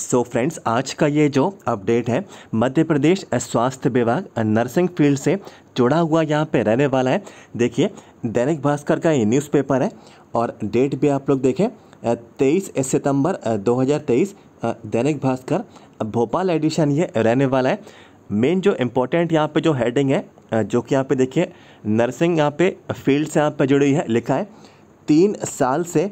सो so friends आज का ये जो अपडेट है मध्य प्रदेश स्वास्थ्य विभाग नर्सिंग फील्ड से जुड़ा हुआ यहाँ पे रहने वाला है देखिए दैनिक भास्कर का ये न्यूज़पेपर है और डेट भी आप लोग देखें तेईस सितंबर 2023 दैनिक भास्कर भोपाल एडिशन ये रहने वाला है मेन जो इम्पोर्टेंट यहाँ पे जो हेडिंग है जो कि यहाँ पे देखिए नर्सिंग यहाँ पे फील्ड से यहाँ पर जुड़ी है लिखा है तीन साल से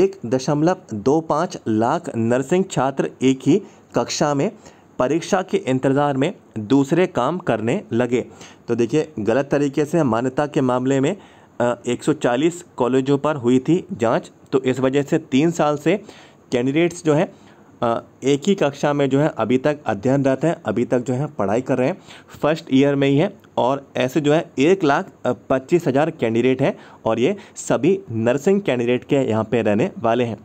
एक दशमलव दो पाँच लाख नर्सिंग छात्र एक ही कक्षा में परीक्षा के इंतज़ार में दूसरे काम करने लगे तो देखिए गलत तरीके से मान्यता के मामले में 140 कॉलेजों पर हुई थी जांच तो इस वजह से तीन साल से कैंडिडेट्स जो हैं एक ही कक्षा में जो है अभी तक अध्ययनरत हैं अभी तक जो है पढ़ाई कर रहे हैं फर्स्ट ईयर में ही है और ऐसे जो है एक लाख पच्चीस हज़ार कैंडिडेट हैं और ये सभी नर्सिंग कैंडिडेट के यहाँ पे रहने वाले हैं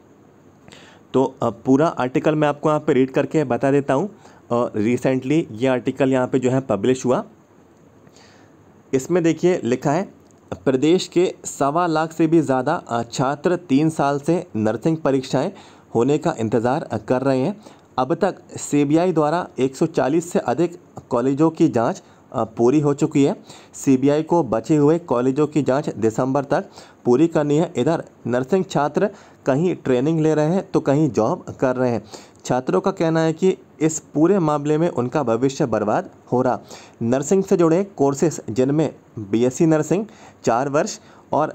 तो पूरा आर्टिकल मैं आपको यहाँ पे रीड करके बता देता हूँ रिसेंटली ये आर्टिकल यहाँ पे जो है पब्लिश हुआ इसमें देखिए लिखा है प्रदेश के सवा लाख से भी ज़्यादा छात्र तीन साल से नर्सिंग परीक्षाएँ होने का इंतज़ार कर रहे हैं अब तक सीबीआई द्वारा 140 से अधिक कॉलेजों की जांच पूरी हो चुकी है सीबीआई को बचे हुए कॉलेजों की जांच दिसंबर तक पूरी करनी है इधर नर्सिंग छात्र कहीं ट्रेनिंग ले रहे हैं तो कहीं जॉब कर रहे हैं छात्रों का कहना है कि इस पूरे मामले में उनका भविष्य बर्बाद हो रहा नर्सिंग से जुड़े कोर्सेस जिनमें बीएससी नर्सिंग चार वर्ष और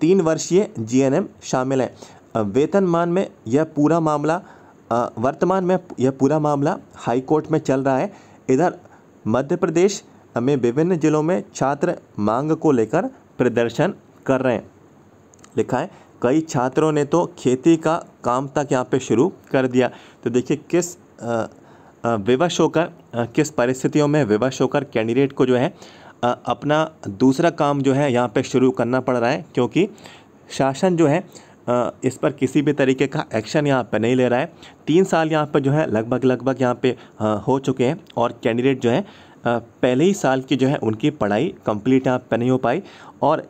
तीन वर्षीय जीएनएम शामिल है वेतनमान में यह पूरा मामला वर्तमान में यह पूरा मामला हाईकोर्ट में चल रहा है इधर मध्य प्रदेश में विभिन्न जिलों में छात्र मांग को लेकर प्रदर्शन कर रहे हैं लिखा है कई छात्रों ने तो खेती का काम तक यहाँ पे शुरू कर दिया तो देखिए किस विवश होकर किस परिस्थितियों में विवश होकर कैंडिडेट को जो है आ, अपना दूसरा काम जो है यहाँ पे शुरू करना पड़ रहा है क्योंकि शासन जो है इस पर किसी भी तरीके का एक्शन यहाँ पर नहीं ले रहा है तीन साल यहाँ पर जो है लगभग लगभग यहाँ पे हो चुके हैं और कैंडिडेट जो है पहले ही साल की जो है उनकी पढ़ाई कंप्लीट यहाँ पर नहीं हो पाई और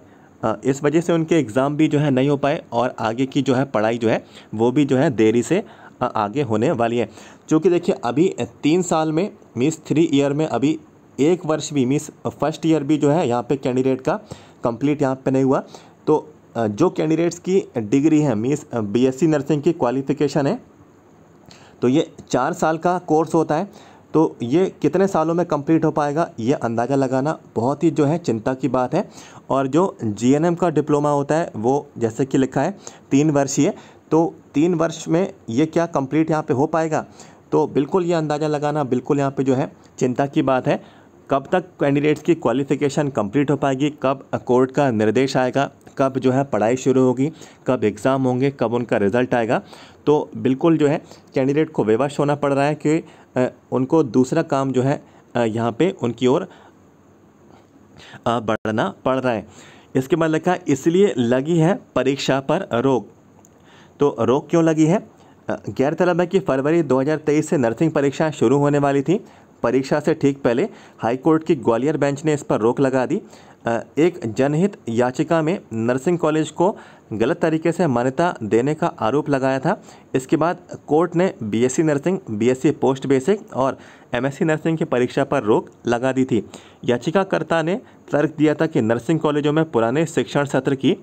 इस वजह से उनके एग्ज़ाम भी जो है नहीं हो पाए और आगे की जो है पढ़ाई जो है वो भी जो है देरी से आगे होने वाली है क्योंकि देखिए अभी तीन साल में मिस थ्री ईयर में अभी एक वर्ष भी मिस फर्स्ट ईयर भी जो है यहाँ पे कैंडिडेट का कंप्लीट यहाँ पे नहीं हुआ तो जो कैंडिडेट्स की डिग्री है मीन्स बीएससी नर्सिंग की क्वालिफिकेशन है तो ये चार साल का कोर्स होता है तो ये कितने सालों में कंप्लीट हो पाएगा ये अंदाज़ा लगाना बहुत ही जो है चिंता की बात है और जो जीएनएम का डिप्लोमा होता है वो जैसे कि लिखा है तीन वर्षीय तो तीन वर्ष में ये क्या कंप्लीट यहाँ पे हो पाएगा तो बिल्कुल ये अंदाज़ा लगाना बिल्कुल यहाँ पे जो है चिंता की बात है कब तक कैंडिडेट्स की क्वालिफिकेशन कंप्लीट हो पाएगी कब कोर्ट का निर्देश आएगा कब जो है पढ़ाई शुरू होगी कब एग्ज़ाम होंगे कब उनका रिज़ल्ट आएगा तो बिल्कुल जो है कैंडिडेट को विवश होना पड़ रहा है कि उनको दूसरा काम जो है यहाँ पे उनकी ओर बढ़ना पड़ रहा है इसके बाद लिखा इसलिए लगी है परीक्षा पर रोक तो रोक क्यों लगी है गैरतलब है कि फरवरी 2023 से नर्सिंग परीक्षा शुरू होने वाली थी परीक्षा से ठीक पहले हाईकोर्ट की ग्वालियर बेंच ने इस पर रोक लगा दी एक जनहित याचिका में नर्सिंग कॉलेज को गलत तरीके से मान्यता देने का आरोप लगाया था इसके बाद कोर्ट ने BSc nursing BSc post basic और एमएससी नर्सिंग की परीक्षा पर रोक लगा दी थी याचिकाकर्ता ने तर्क दिया था कि नर्सिंग कॉलेजों में पुराने शिक्षण सत्र की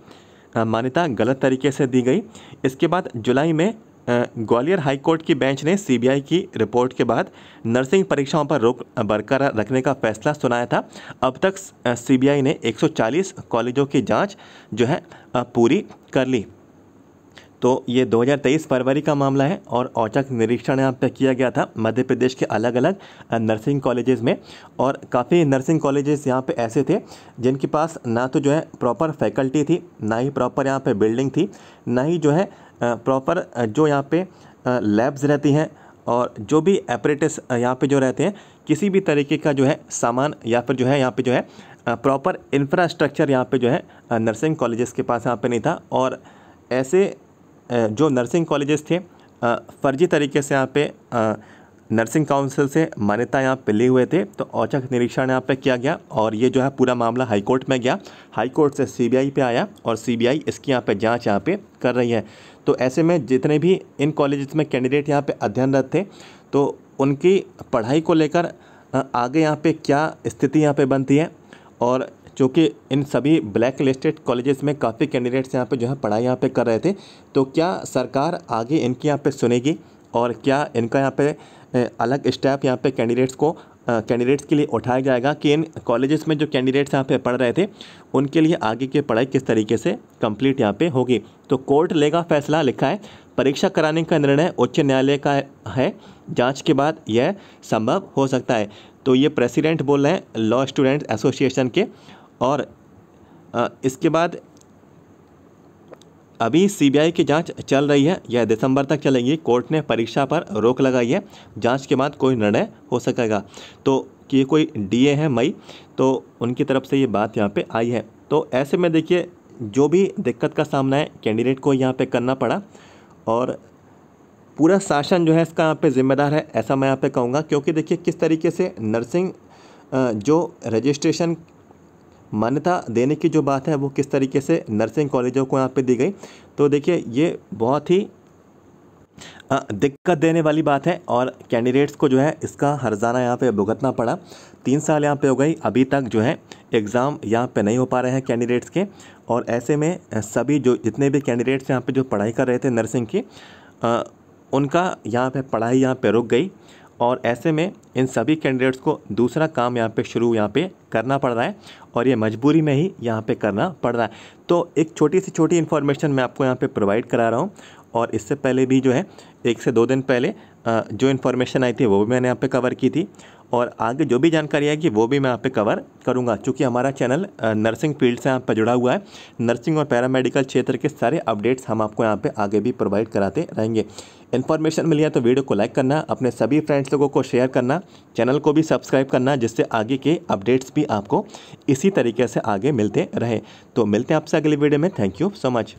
मान्यता गलत तरीके से दी गई इसके बाद जुलाई में ग्वालियर हाईकोर्ट की बेंच ने सीबीआई की रिपोर्ट के बाद नर्सिंग परीक्षाओं पर रोक बरकरार रखने का फैसला सुनाया था अब तक सीबीआई ने 140 कॉलेजों की जांच जो है पूरी कर ली तो ये 2023 फरवरी का मामला है और औचक निरीक्षण यहाँ पर किया गया था मध्य प्रदेश के अलग अलग नर्सिंग कॉलेजेस में और काफ़ी नर्सिंग कॉलेजेस यहाँ पे ऐसे थे जिनके पास ना तो जो है प्रॉपर फैकल्टी थी ना ही प्रॉपर यहाँ पे बिल्डिंग थी ना ही जो है प्रॉपर जो यहाँ पे लैब्स रहती हैं और जो भी एपरेटिस यहाँ पे जो रहते हैं किसी भी तरीके का जो है सामान या फिर जो है यहाँ पे जो है प्रॉपर इंफ्रास्ट्रक्चर यहाँ पे जो है नर्सिंग कॉलेजेस के पास यहाँ पे नहीं था और ऐसे जो नर्सिंग कॉलेजेस थे फर्जी तरीके से यहाँ पे नर्सिंग काउंसिल से मान्यता यहाँ पे ली हुए थे तो औचक निरीक्षण यहाँ पे किया गया और ये जो है पूरा मामला हाईकोर्ट में गया हाईकोर्ट से सीबीआई पे आया और सीबीआई इसकी यहाँ पे जांच यहाँ पे कर रही है तो ऐसे में जितने भी इन कॉलेज में कैंडिडेट यहाँ पे अध्ययनरत थे तो उनकी पढ़ाई को लेकर आगे यहाँ पर क्या स्थिति यहाँ पर बनती है और चूँकि इन सभी ब्लैक लिस्टेड कॉलेजेस में काफ़ी कैंडिडेट्स यहाँ पे जो है पढ़ाई यहाँ पे कर रहे थे तो क्या सरकार आगे इनकी यहाँ पे सुनेगी और क्या इनका यहाँ पे अलग स्टेप यहाँ पे कैंडिडेट्स को कैंडिडेट्स के लिए उठाया जाएगा कि इन कॉलेजेस में जो कैंडिडेट्स यहाँ पे पढ़ रहे थे उनके लिए आगे की पढ़ाई किस तरीके से कंप्लीट यहाँ पे होगी तो कोर्ट लेगा फैसला लिखा है परीक्षा कराने का निर्णय उच्च न्यायालय का है जांच के बाद यह संभव हो सकता है तो ये प्रेसिडेंट बोल रहे हैं लॉ स्टूडेंट्स एसोसिएशन के और इसके बाद अभी सीबीआई की जांच चल रही है यह दिसंबर तक चलेगी कोर्ट ने परीक्षा पर रोक लगाई है जांच के बाद कोई निर्णय हो सकेगा तो कि कोई डीए है मई तो उनकी तरफ से ये बात यहाँ पे आई है तो ऐसे में देखिए जो भी दिक्कत का सामना है कैंडिडेट को यहाँ पे करना पड़ा और पूरा शासन जो है इसका यहाँ पर जिम्मेदार है ऐसा मैं यहाँ पर कहूँगा क्योंकि देखिए किस तरीके से नर्सिंग जो रजिस्ट्रेशन मान्यता देने की जो बात है वो किस तरीके से नर्सिंग कॉलेजों को यहाँ पे दी गई तो देखिए ये बहुत ही दिक्कत देने वाली बात है और कैंडिडेट्स को जो है इसका जाना यहाँ पे भुगतना पड़ा तीन साल यहाँ पे हो गई अभी तक जो है एग्ज़ाम यहाँ पे नहीं हो पा रहे हैं कैंडिडेट्स के और ऐसे में सभी जो जितने भी कैंडिडेट्स यहाँ पे जो पढ़ाई कर रहे थे नर्सिंग की आ, उनका यहाँ पे पढ़ाई यहाँ पे रुक गई और ऐसे में इन सभी कैंडिडेट्स को दूसरा काम यहाँ पे शुरू यहाँ पे करना पड़ रहा है और ये मजबूरी में ही यहाँ पे करना पड़ रहा है तो एक छोटी सी छोटी इन्फॉर्मेशन मैं आपको यहाँ पे प्रोवाइड करा रहा हूँ और इससे पहले भी जो है एक से दो दिन पहले जो इन्फॉर्मेशन आई थी वो भी मैंने यहाँ पर कवर की थी और आगे जो भी जानकारी आएगी वो भी मैं यहाँ पे कवर करूँगा क्योंकि हमारा चैनल नर्सिंग फील्ड से यहाँ पर जुड़ा हुआ है नर्सिंग और पैरामेडिकल क्षेत्र के सारे अपडेट्स हम आपको यहाँ पे आगे भी प्रोवाइड कराते रहेंगे इन्फॉर्मेशन मिली है तो वीडियो को लाइक करना अपने सभी फ्रेंड्स लोगों को शेयर करना चैनल को भी सब्सक्राइब करना जिससे आगे के अपडेट्स भी आपको इसी तरीके से आगे मिलते रहे तो मिलते हैं आपसे अगले वीडियो में थैंक यू सो मच